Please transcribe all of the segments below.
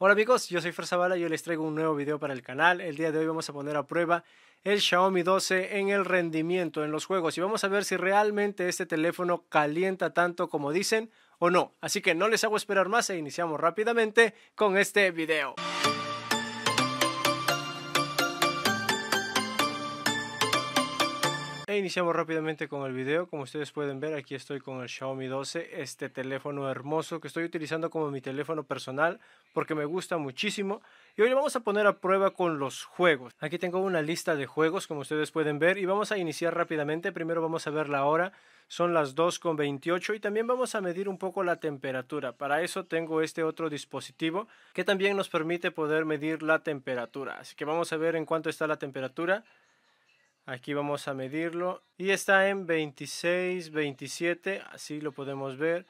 Hola amigos, yo soy Fer y hoy les traigo un nuevo video para el canal. El día de hoy vamos a poner a prueba el Xiaomi 12 en el rendimiento en los juegos y vamos a ver si realmente este teléfono calienta tanto como dicen o no. Así que no les hago esperar más e iniciamos rápidamente con este video. E iniciamos rápidamente con el video. Como ustedes pueden ver, aquí estoy con el Xiaomi 12, este teléfono hermoso que estoy utilizando como mi teléfono personal porque me gusta muchísimo. Y hoy lo vamos a poner a prueba con los juegos. Aquí tengo una lista de juegos, como ustedes pueden ver, y vamos a iniciar rápidamente. Primero vamos a ver la hora, son las 2.28 y también vamos a medir un poco la temperatura. Para eso tengo este otro dispositivo que también nos permite poder medir la temperatura. Así que vamos a ver en cuánto está la temperatura. Aquí vamos a medirlo y está en 26, 27, así lo podemos ver.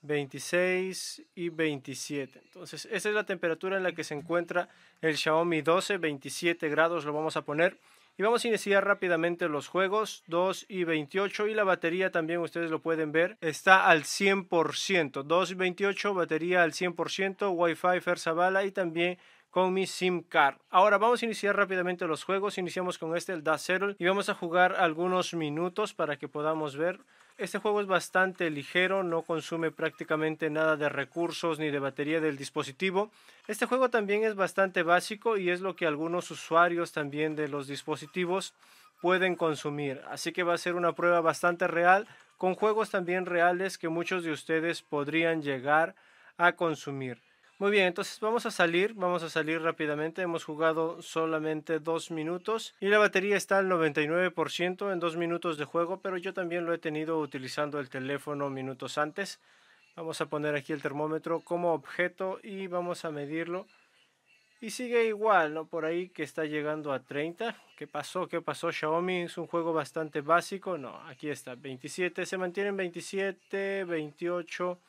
26 y 27. Entonces, esa es la temperatura en la que se encuentra el Xiaomi 12, 27 grados lo vamos a poner. Y vamos a iniciar rápidamente los juegos, 2 y 28 y la batería también ustedes lo pueden ver, está al 100%, 2 y 28, batería al 100%, Wi-Fi, Fersabala y también con mi SIM card. Ahora vamos a iniciar rápidamente los juegos. Iniciamos con este, el Dust y vamos a jugar algunos minutos para que podamos ver. Este juego es bastante ligero, no consume prácticamente nada de recursos ni de batería del dispositivo. Este juego también es bastante básico y es lo que algunos usuarios también de los dispositivos pueden consumir. Así que va a ser una prueba bastante real con juegos también reales que muchos de ustedes podrían llegar a consumir. Muy bien, entonces vamos a salir, vamos a salir rápidamente. Hemos jugado solamente dos minutos y la batería está al 99% en dos minutos de juego, pero yo también lo he tenido utilizando el teléfono minutos antes. Vamos a poner aquí el termómetro como objeto y vamos a medirlo. Y sigue igual, ¿no? Por ahí que está llegando a 30. ¿Qué pasó? ¿Qué pasó? Xiaomi es un juego bastante básico. No, aquí está, 27. Se mantienen 27, 28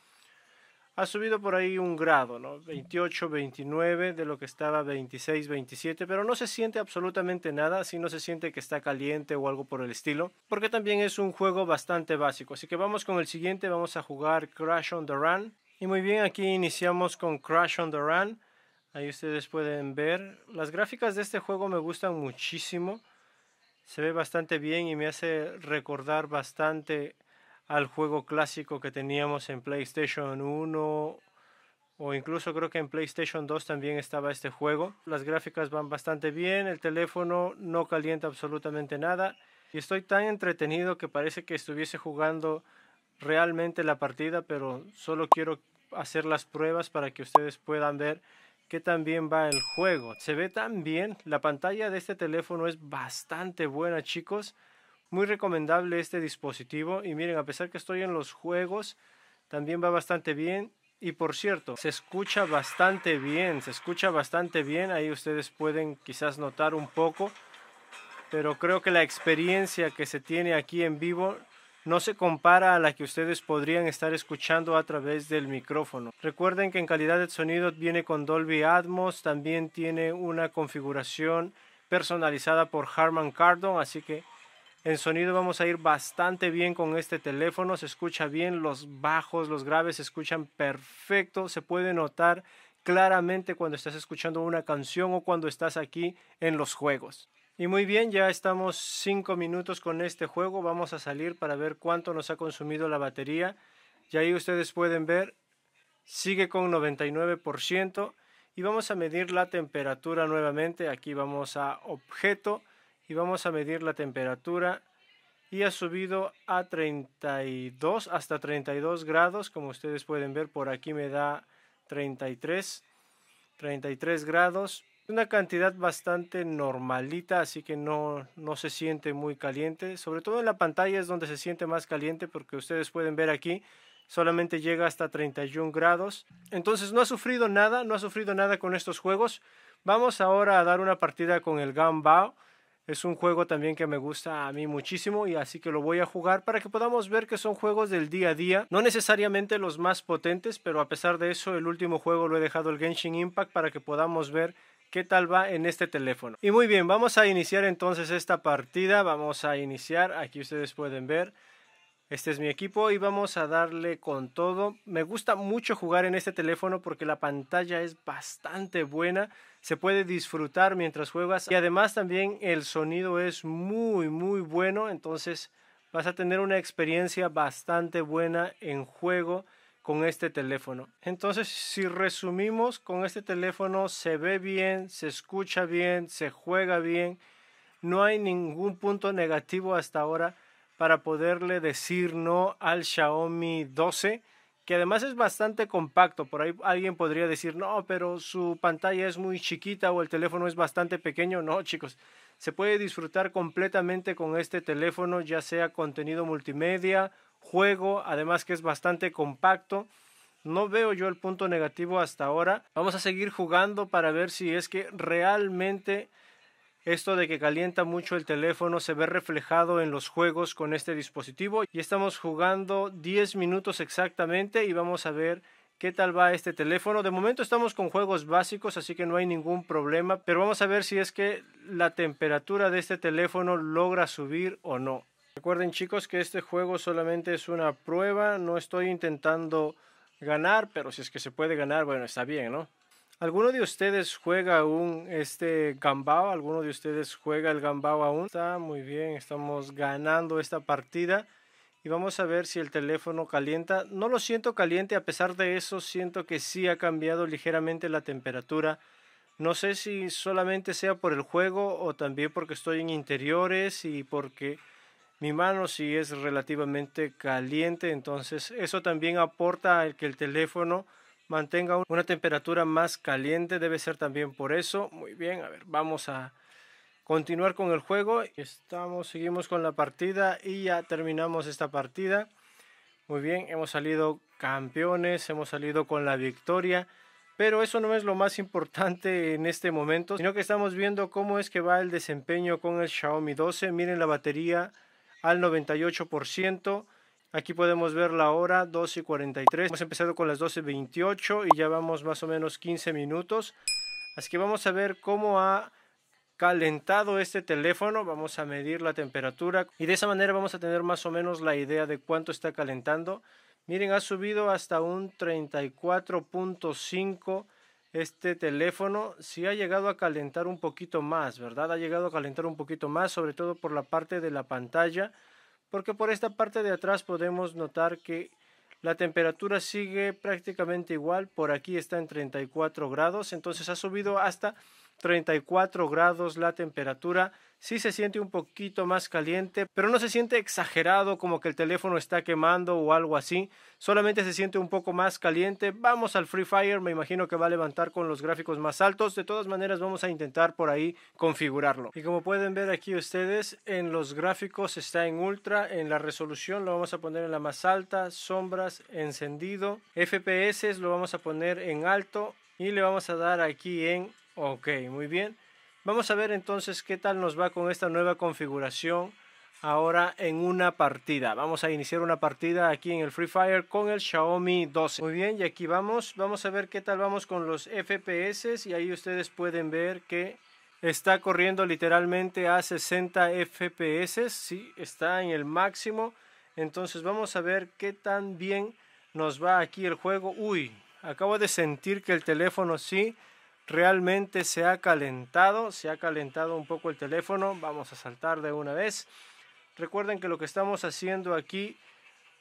ha subido por ahí un grado, ¿no? 28, 29 de lo que estaba 26, 27, pero no se siente absolutamente nada, Si no se siente que está caliente o algo por el estilo, porque también es un juego bastante básico. Así que vamos con el siguiente, vamos a jugar Crash on the Run. Y muy bien, aquí iniciamos con Crash on the Run. Ahí ustedes pueden ver. Las gráficas de este juego me gustan muchísimo. Se ve bastante bien y me hace recordar bastante al juego clásico que teníamos en PlayStation 1 o incluso creo que en PlayStation 2 también estaba este juego. Las gráficas van bastante bien, el teléfono no calienta absolutamente nada y estoy tan entretenido que parece que estuviese jugando realmente la partida, pero solo quiero hacer las pruebas para que ustedes puedan ver que también va el juego. Se ve tan bien, la pantalla de este teléfono es bastante buena chicos. Muy recomendable este dispositivo y miren, a pesar que estoy en los juegos, también va bastante bien. Y por cierto, se escucha bastante bien, se escucha bastante bien. Ahí ustedes pueden quizás notar un poco. Pero creo que la experiencia que se tiene aquí en vivo no se compara a la que ustedes podrían estar escuchando a través del micrófono. Recuerden que en calidad de sonido viene con Dolby Atmos, también tiene una configuración personalizada por Harman Kardon, así que en sonido vamos a ir bastante bien con este teléfono, se escucha bien, los bajos, los graves se escuchan perfecto, se puede notar claramente cuando estás escuchando una canción o cuando estás aquí en los juegos. Y muy bien, ya estamos 5 minutos con este juego, vamos a salir para ver cuánto nos ha consumido la batería. Y ahí ustedes pueden ver, sigue con 99% y vamos a medir la temperatura nuevamente. Aquí vamos a objeto y vamos a medir la temperatura y ha subido a 32 hasta 32 grados como ustedes pueden ver por aquí me da 33 33 grados una cantidad bastante normalita así que no, no se siente muy caliente sobre todo en la pantalla es donde se siente más caliente porque ustedes pueden ver aquí solamente llega hasta 31 grados entonces no ha sufrido nada no ha sufrido nada con estos juegos vamos ahora a dar una partida con el Gambao es un juego también que me gusta a mí muchísimo y así que lo voy a jugar para que podamos ver que son juegos del día a día, no necesariamente los más potentes, pero a pesar de eso el último juego lo he dejado el Genshin Impact para que podamos ver qué tal va en este teléfono. Y muy bien, vamos a iniciar entonces esta partida, vamos a iniciar, aquí ustedes pueden ver este es mi equipo y vamos a darle con todo. Me gusta mucho jugar en este teléfono porque la pantalla es bastante buena. Se puede disfrutar mientras juegas y además también el sonido es muy muy bueno. Entonces vas a tener una experiencia bastante buena en juego con este teléfono. Entonces, si resumimos, con este teléfono se ve bien, se escucha bien, se juega bien. No hay ningún punto negativo hasta ahora para poderle decir no al Xiaomi 12, que además es bastante compacto. Por ahí alguien podría decir, no, pero su pantalla es muy chiquita o el teléfono es bastante pequeño. No, chicos, se puede disfrutar completamente con este teléfono, ya sea contenido multimedia, juego, además que es bastante compacto. No veo yo el punto negativo hasta ahora. Vamos a seguir jugando para ver si es que realmente esto de que calienta mucho el teléfono se ve reflejado en los juegos con este dispositivo y estamos jugando 10 minutos exactamente y vamos a ver qué tal va este teléfono. De momento estamos con juegos básicos, así que no hay ningún problema, pero vamos a ver si es que la temperatura de este teléfono logra subir o no. Recuerden chicos que este juego solamente es una prueba, no estoy intentando ganar, pero si es que se puede ganar, bueno, está bien, ¿no? ¿Alguno de ustedes juega aún este gambao? ¿Alguno de ustedes juega el gambao aún? Está muy bien, estamos ganando esta partida. Y vamos a ver si el teléfono calienta. No lo siento caliente, a pesar de eso siento que sí ha cambiado ligeramente la temperatura. No sé si solamente sea por el juego o también porque estoy en interiores y porque mi mano sí es relativamente caliente. Entonces eso también aporta al que el teléfono mantenga una temperatura más caliente. Debe ser también por eso. Muy bien, a ver, vamos a continuar con el juego. Estamos, seguimos con la partida y ya terminamos esta partida. Muy bien, hemos salido campeones, hemos salido con la victoria. Pero eso no es lo más importante en este momento, sino que estamos viendo cómo es que va el desempeño con el Xiaomi 12. Miren la batería al 98%. Aquí podemos ver la hora 12.43. y 43. Hemos empezado con las 12.28 y ya vamos más o menos 15 minutos. Así que vamos a ver cómo ha calentado este teléfono. Vamos a medir la temperatura y de esa manera vamos a tener más o menos la idea de cuánto está calentando. Miren, ha subido hasta un 34.5 este teléfono sí ha llegado a calentar un poquito más, ¿verdad? Ha llegado a calentar un poquito más, sobre todo por la parte de la pantalla porque por esta parte de atrás podemos notar que la temperatura sigue prácticamente igual, por aquí está en 34 grados, entonces ha subido hasta 34 grados la temperatura. Sí se siente un poquito más caliente, pero no se siente exagerado como que el teléfono está quemando o algo así. Solamente se siente un poco más caliente. Vamos al Free Fire, me imagino que va a levantar con los gráficos más altos. De todas maneras vamos a intentar por ahí configurarlo. Y como pueden ver aquí ustedes, en los gráficos está en ultra, en la resolución lo vamos a poner en la más alta, sombras encendido, FPS lo vamos a poner en alto y le vamos a dar aquí en Ok, muy bien. Vamos a ver entonces qué tal nos va con esta nueva configuración ahora en una partida. Vamos a iniciar una partida aquí en el Free Fire con el Xiaomi 12. Muy bien, y aquí vamos. Vamos a ver qué tal vamos con los FPS y ahí ustedes pueden ver que está corriendo literalmente a 60 FPS. Sí, está en el máximo. Entonces vamos a ver qué tan bien nos va aquí el juego. Uy, acabo de sentir que el teléfono sí realmente se ha calentado, se ha calentado un poco el teléfono, vamos a saltar de una vez. Recuerden que lo que estamos haciendo aquí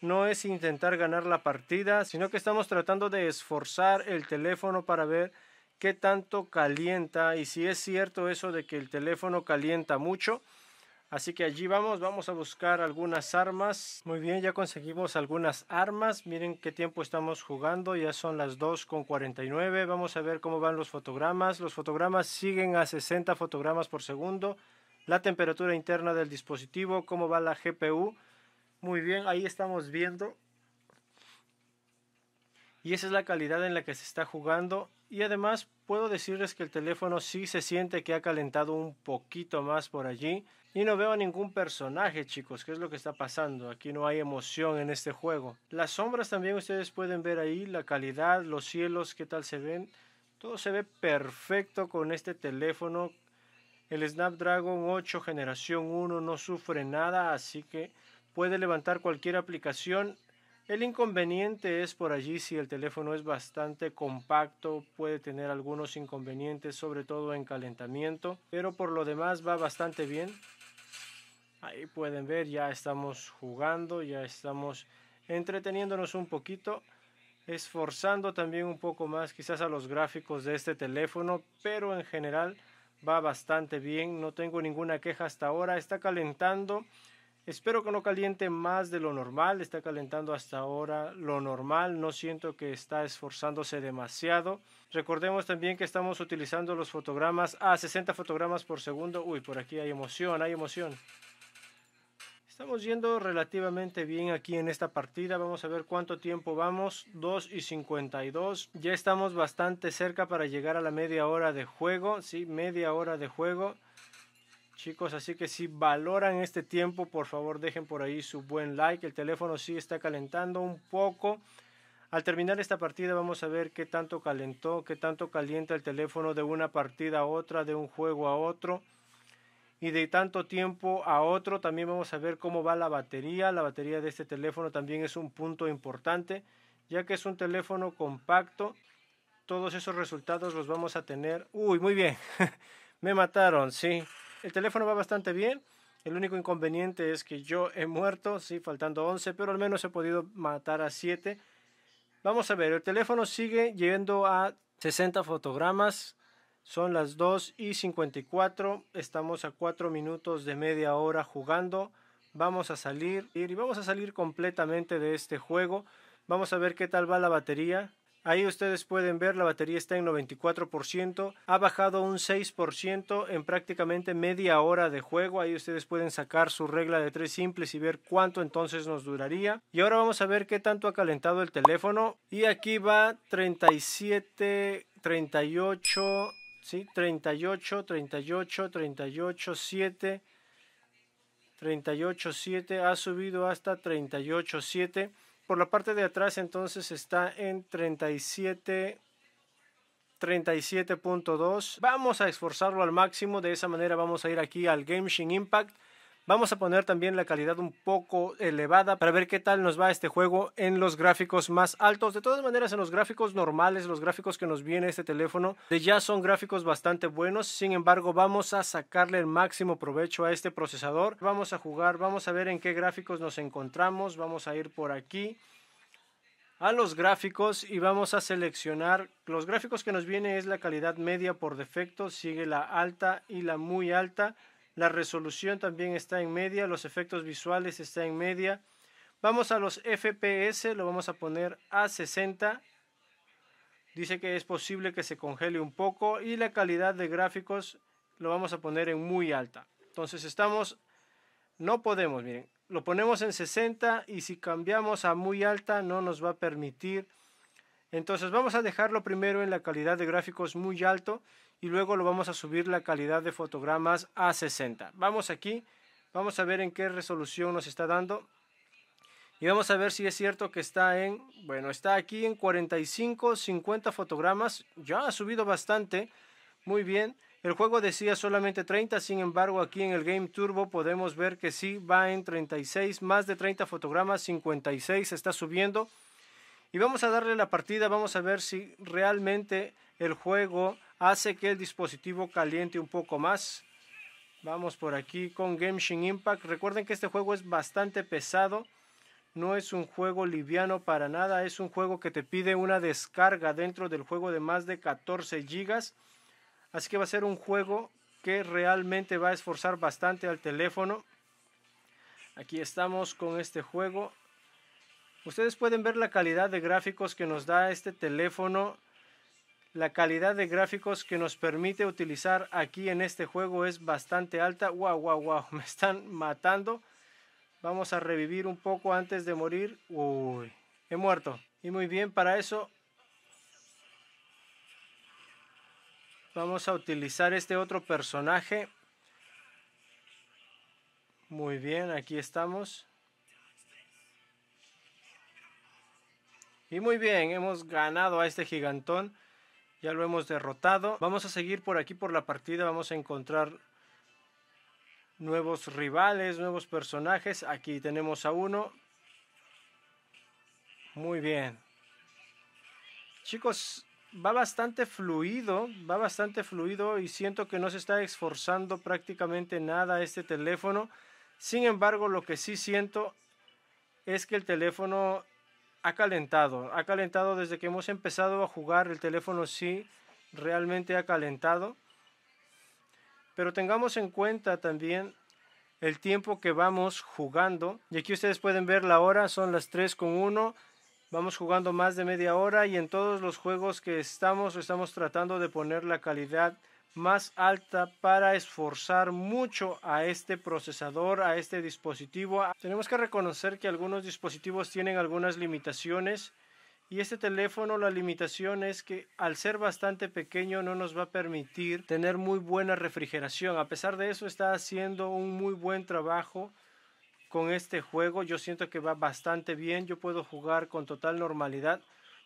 no es intentar ganar la partida, sino que estamos tratando de esforzar el teléfono para ver qué tanto calienta y si es cierto eso de que el teléfono calienta mucho. Así que allí vamos, vamos a buscar algunas armas. Muy bien, ya conseguimos algunas armas. Miren qué tiempo estamos jugando, ya son las 2.49. con Vamos a ver cómo van los fotogramas. Los fotogramas siguen a 60 fotogramas por segundo. La temperatura interna del dispositivo, cómo va la GPU. Muy bien, ahí estamos viendo. Y esa es la calidad en la que se está jugando. Y además puedo decirles que el teléfono sí se siente que ha calentado un poquito más por allí. Y no veo a ningún personaje, chicos. ¿Qué es lo que está pasando? Aquí no hay emoción en este juego. Las sombras también ustedes pueden ver ahí. La calidad, los cielos, qué tal se ven. Todo se ve perfecto con este teléfono. El Snapdragon 8 generación 1 no sufre nada, así que puede levantar cualquier aplicación el inconveniente es por allí si el teléfono es bastante compacto, puede tener algunos inconvenientes, sobre todo en calentamiento, pero por lo demás va bastante bien. Ahí pueden ver, ya estamos jugando, ya estamos entreteniéndonos un poquito, esforzando también un poco más quizás a los gráficos de este teléfono, pero en general va bastante bien, no tengo ninguna queja hasta ahora, está calentando Espero que no caliente más de lo normal, está calentando hasta ahora lo normal, no siento que está esforzándose demasiado. Recordemos también que estamos utilizando los fotogramas a 60 fotogramas por segundo. Uy, por aquí hay emoción, hay emoción. Estamos yendo relativamente bien aquí en esta partida. Vamos a ver cuánto tiempo vamos. 2 y 52. Ya estamos bastante cerca para llegar a la media hora de juego. Sí, media hora de juego. Chicos, así que si valoran este tiempo, por favor dejen por ahí su buen like. El teléfono sí está calentando un poco. Al terminar esta partida vamos a ver qué tanto calentó, qué tanto calienta el teléfono de una partida a otra, de un juego a otro. Y de tanto tiempo a otro también vamos a ver cómo va la batería. La batería de este teléfono también es un punto importante, ya que es un teléfono compacto. Todos esos resultados los vamos a tener. Uy, muy bien. Me mataron, sí. El teléfono va bastante bien. El único inconveniente es que yo he muerto, sí, faltando 11, pero al menos he podido matar a 7. Vamos a ver, el teléfono sigue yendo a 60 fotogramas. Son las 2 y 54. Estamos a 4 minutos de media hora jugando. Vamos a salir y vamos a salir completamente de este juego. Vamos a ver qué tal va la batería. Ahí ustedes pueden ver, la batería está en 94%, ha bajado un 6% en prácticamente media hora de juego. Ahí ustedes pueden sacar su regla de tres simples y ver cuánto entonces nos duraría. Y ahora vamos a ver qué tanto ha calentado el teléfono. Y aquí va 37, 38, ¿sí? 38, 38, 38, 7. ha subido hasta 7 por la parte de atrás entonces está en 37 37.2. Vamos a esforzarlo al máximo, de esa manera vamos a ir aquí al Game Impact Vamos a poner también la calidad un poco elevada para ver qué tal nos va este juego en los gráficos más altos. De todas maneras, en los gráficos normales, los gráficos que nos viene este teléfono, de ya son gráficos bastante buenos. Sin embargo, vamos a sacarle el máximo provecho a este procesador. Vamos a jugar, vamos a ver en qué gráficos nos encontramos. Vamos a ir por aquí a los gráficos y vamos a seleccionar los gráficos que nos viene es la calidad media por defecto, sigue la alta y la muy alta. La resolución también está en media, los efectos visuales están en media. Vamos a los FPS, lo vamos a poner a 60. Dice que es posible que se congele un poco y la calidad de gráficos lo vamos a poner en muy alta. Entonces estamos, no podemos, miren, lo ponemos en 60 y si cambiamos a muy alta no nos va a permitir. Entonces vamos a dejarlo primero en la calidad de gráficos muy alto y luego lo vamos a subir la calidad de fotogramas a 60. Vamos aquí, vamos a ver en qué resolución nos está dando. Y vamos a ver si es cierto que está en, bueno, está aquí en 45, 50 fotogramas. Ya ha subido bastante. Muy bien. El juego decía solamente 30, sin embargo aquí en el Game Turbo podemos ver que sí va en 36, más de 30 fotogramas, 56 está subiendo. Y vamos a darle la partida, vamos a ver si realmente el juego hace que el dispositivo caliente un poco más. Vamos por aquí con Genshin Impact. Recuerden que este juego es bastante pesado. No es un juego liviano para nada. Es un juego que te pide una descarga dentro del juego de más de 14 gigas. Así que va a ser un juego que realmente va a esforzar bastante al teléfono. Aquí estamos con este juego. Ustedes pueden ver la calidad de gráficos que nos da este teléfono. La calidad de gráficos que nos permite utilizar aquí en este juego es bastante alta. ¡Wow, wow, wow! Me están matando. Vamos a revivir un poco antes de morir. ¡Uy! He muerto. Y muy bien, para eso vamos a utilizar este otro personaje. Muy bien, aquí estamos. Y muy bien, hemos ganado a este gigantón. Ya lo hemos derrotado. Vamos a seguir por aquí por la partida. Vamos a encontrar nuevos rivales, nuevos personajes. Aquí tenemos a uno. Muy bien. Chicos, va bastante fluido, va bastante fluido y siento que no se está esforzando prácticamente nada este teléfono. Sin embargo, lo que sí siento es que el teléfono ha calentado, ha calentado desde que hemos empezado a jugar, el teléfono sí realmente ha calentado. Pero tengamos en cuenta también el tiempo que vamos jugando. Y aquí ustedes pueden ver la hora, son las 3 con Vamos jugando más de media hora y en todos los juegos que estamos estamos tratando de poner la calidad más alta para esforzar mucho a este procesador, a este dispositivo. Tenemos que reconocer que algunos dispositivos tienen algunas limitaciones y este teléfono la limitación es que al ser bastante pequeño no nos va a permitir tener muy buena refrigeración. A pesar de eso está haciendo un muy buen trabajo con este juego. Yo siento que va bastante bien, yo puedo jugar con total normalidad.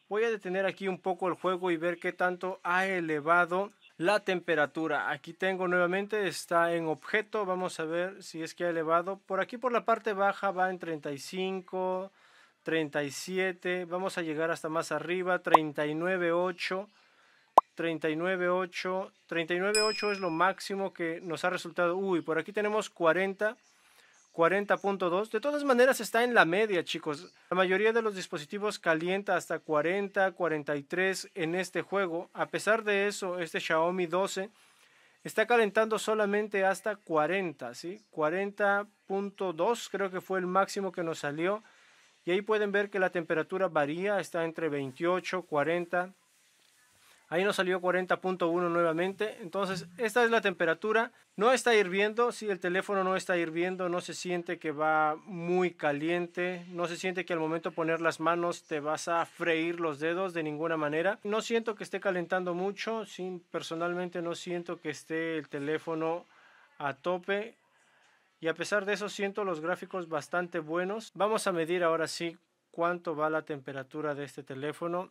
Voy a detener aquí un poco el juego y ver qué tanto ha elevado la temperatura, aquí tengo nuevamente, está en objeto, vamos a ver si es que ha elevado. Por aquí por la parte baja va en 35, 37, vamos a llegar hasta más arriba, 39.8. 39.8, 39.8 es lo máximo que nos ha resultado. Uy, por aquí tenemos 40, 40.2. De todas maneras está en la media, chicos. La mayoría de los dispositivos calienta hasta 40, 43 en este juego. A pesar de eso, este Xiaomi 12 está calentando solamente hasta 40, ¿sí? 40.2 creo que fue el máximo que nos salió. Y ahí pueden ver que la temperatura varía, está entre 28, 40 Ahí nos salió 40.1 nuevamente. Entonces, esta es la temperatura. No está hirviendo, si el teléfono no está hirviendo, no se siente que va muy caliente, no se siente que al momento de poner las manos te vas a freír los dedos de ninguna manera. No siento que esté calentando mucho, sin, personalmente no siento que esté el teléfono a tope. Y a pesar de eso siento los gráficos bastante buenos. Vamos a medir ahora sí cuánto va la temperatura de este teléfono.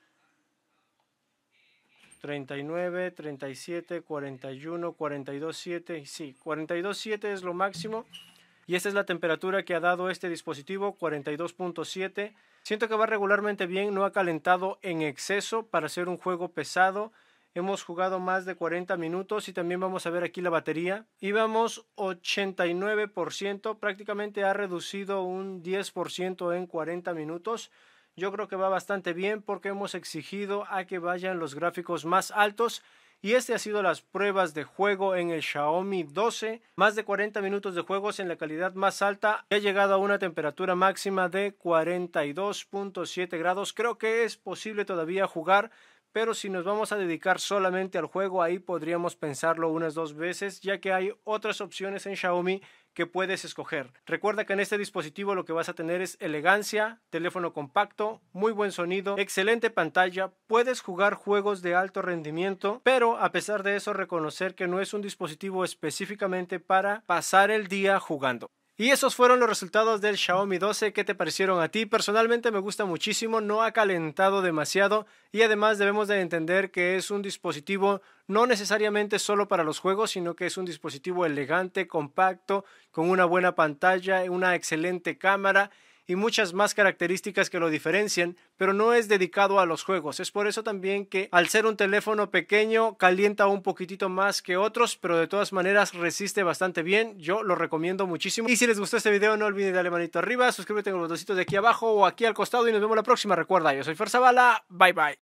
39, 37, 41, 42, 7. Sí, 42, 7 es lo máximo. Y esta es la temperatura que ha dado este dispositivo, 42.7. Siento que va regularmente bien, no ha calentado en exceso para hacer un juego pesado. Hemos jugado más de 40 minutos y también vamos a ver aquí la batería. íbamos 89%, prácticamente ha reducido un 10% en 40 minutos yo creo que va bastante bien porque hemos exigido a que vayan los gráficos más altos y este ha sido las pruebas de juego en el Xiaomi 12. Más de 40 minutos de juegos en la calidad más alta. Ha llegado a una temperatura máxima de 42.7 grados. Creo que es posible todavía jugar. Pero si nos vamos a dedicar solamente al juego, ahí podríamos pensarlo unas dos veces, ya que hay otras opciones en Xiaomi que puedes escoger. Recuerda que en este dispositivo lo que vas a tener es elegancia, teléfono compacto, muy buen sonido, excelente pantalla, puedes jugar juegos de alto rendimiento, pero a pesar de eso reconocer que no es un dispositivo específicamente para pasar el día jugando. Y esos fueron los resultados del Xiaomi 12. ¿Qué te parecieron a ti? Personalmente me gusta muchísimo, no ha calentado demasiado y además debemos de entender que es un dispositivo no necesariamente solo para los juegos, sino que es un dispositivo elegante, compacto, con una buena pantalla, una excelente cámara y muchas más características que lo diferencian, pero no es dedicado a los juegos. Es por eso también que al ser un teléfono pequeño calienta un poquitito más que otros, pero de todas maneras resiste bastante bien. Yo lo recomiendo muchísimo. Y si les gustó este video no olviden darle manito arriba, suscríbete con los botoncitos de aquí abajo o aquí al costado y nos vemos la próxima. Recuerda, yo soy Ferzabala. Bye bye.